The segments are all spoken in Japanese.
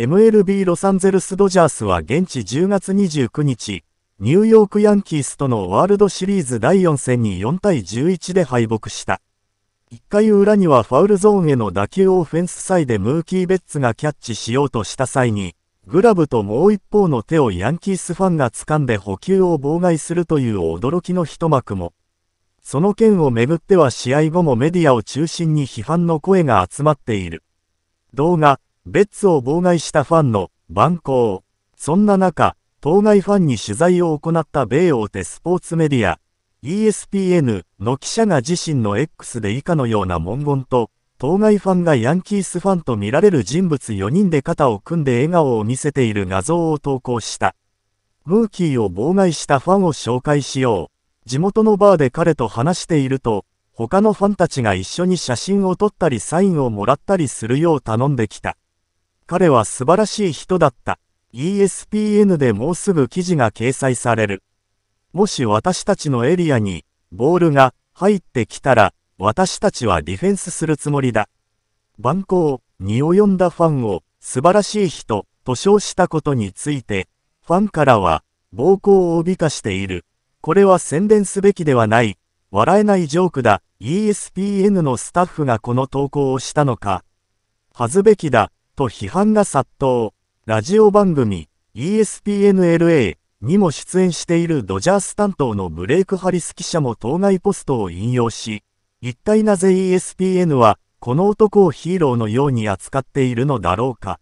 MLB ロサンゼルス・ドジャースは現地10月29日、ニューヨーク・ヤンキースとのワールドシリーズ第4戦に4対11で敗北した。1回裏にはファウルゾーンへの打球をフェンス際でムーキー・ベッツがキャッチしようとした際に、グラブともう一方の手をヤンキースファンが掴んで補給を妨害するという驚きの一幕も。その件をめぐっては試合後もメディアを中心に批判の声が集まっている。動画ベッツを妨害したファンの蛮行。そんな中、当該ファンに取材を行った米大手スポーツメディア、ESPN の記者が自身の X で以下のような文言と、当該ファンがヤンキースファンと見られる人物4人で肩を組んで笑顔を見せている画像を投稿した。ムーキーを妨害したファンを紹介しよう。地元のバーで彼と話していると、他のファンたちが一緒に写真を撮ったりサインをもらったりするよう頼んできた。彼は素晴らしい人だった。ESPN でもうすぐ記事が掲載される。もし私たちのエリアにボールが入ってきたら、私たちはディフェンスするつもりだ。蛮行に及んだファンを素晴らしい人と称したことについて、ファンからは暴行を帯化かしている。これは宣伝すべきではない。笑えないジョークだ。ESPN のスタッフがこの投稿をしたのか。恥ずべきだ。と批判が殺到。ラジオ番組 ESPNLA にも出演しているドジャース担当のブレイク・ハリス記者も当該ポストを引用し、一体なぜ ESPN はこの男をヒーローのように扱っているのだろうか、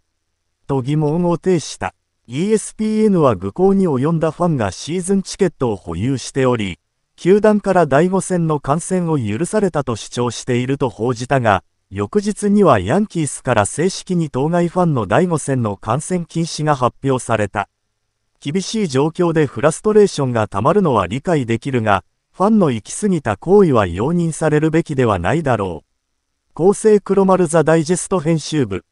と疑問を呈した。ESPN は愚行に及んだファンがシーズンチケットを保有しており、球団から第5戦の観戦を許されたと主張していると報じたが、翌日にはヤンキースから正式に当該ファンの第5戦の観戦禁止が発表された。厳しい状況でフラストレーションが溜まるのは理解できるが、ファンの行き過ぎた行為は容認されるべきではないだろう。厚生黒丸ザダイジェスト編集部